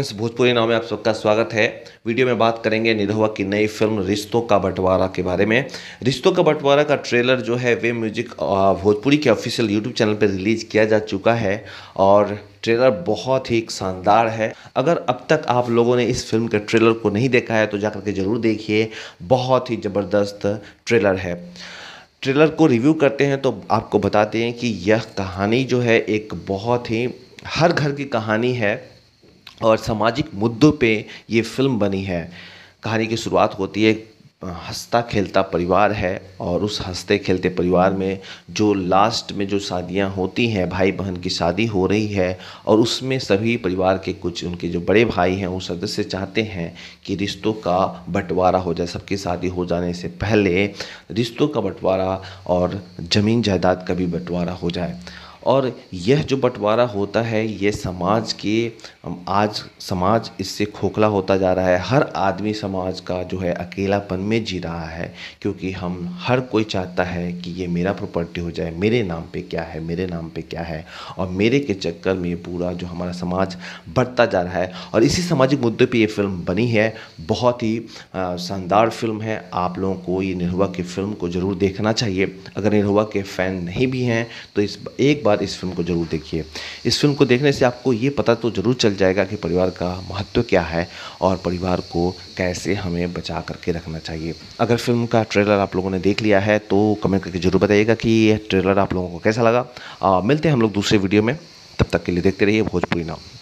friends Bhojpuri नाव में आप सबका स्वागत है वीडियो में बात करेंगे निधवा की नई फिल्म रिश्तों का बंटवारा के बारे में रिश्तों का बंटवारा का ट्रेलर जो है वे म्यूजिक भोजपुरी के ऑफिशियल यूट्यूब चैनल पर रिलीज किया जा चुका है और ट्रेलर बहुत ही शानदार है अगर अब तक आप लोगों ने इस फिल्म के ट्रेलर को नहीं देखा है तो जाकर के ज़रूर देखिए बहुत ही ज़बरदस्त ट्रेलर है ट्रेलर को रिव्यू करते हैं तो आपको बताते हैं कि यह कहानी जो है एक बहुत ही हर घर की कहानी है और सामाजिक मुद्दों पे ये फिल्म बनी है कहानी की शुरुआत होती है हंसता खेलता परिवार है और उस हंसते खेलते परिवार में जो लास्ट में जो शादियां होती हैं भाई बहन की शादी हो रही है और उसमें सभी परिवार के कुछ उनके जो बड़े भाई हैं वो सदस्य चाहते हैं कि रिश्तों का बंटवारा हो जाए सबकी शादी हो जाने से पहले रिश्तों का बंटवारा और ज़मीन जायदाद का भी बंटवारा हो जाए और यह जो बंटवारा होता है ये समाज के आज समाज इससे खोखला होता जा रहा है हर आदमी समाज का जो है अकेलापन में जी रहा है क्योंकि हम हर कोई चाहता है कि ये मेरा प्रॉपर्टी हो जाए मेरे नाम पे क्या है मेरे नाम पे क्या है और मेरे के चक्कर में पूरा जो हमारा समाज बढ़ता जा रहा है और इसी सामाजिक मुद्दे पर ये फिल्म बनी है बहुत ही शानदार फिल्म है आप लोगों को ये निरहुआ की फिल्म को ज़रूर देखना चाहिए अगर निरहुआ के फ़ैन नहीं भी हैं तो इस एक बार बाद इस फिल्म को ज़रूर देखिए इस फिल्म को देखने से आपको ये पता तो ज़रूर चल जाएगा कि परिवार का महत्व क्या है और परिवार को कैसे हमें बचा करके रखना चाहिए अगर फिल्म का ट्रेलर आप लोगों ने देख लिया है तो कमेंट करके ज़रूर बताइएगा कि यह ट्रेलर आप लोगों को कैसा लगा आ, मिलते हैं हम लोग दूसरे वीडियो में तब तक के लिए देखते रहिए भोजपुरी नाम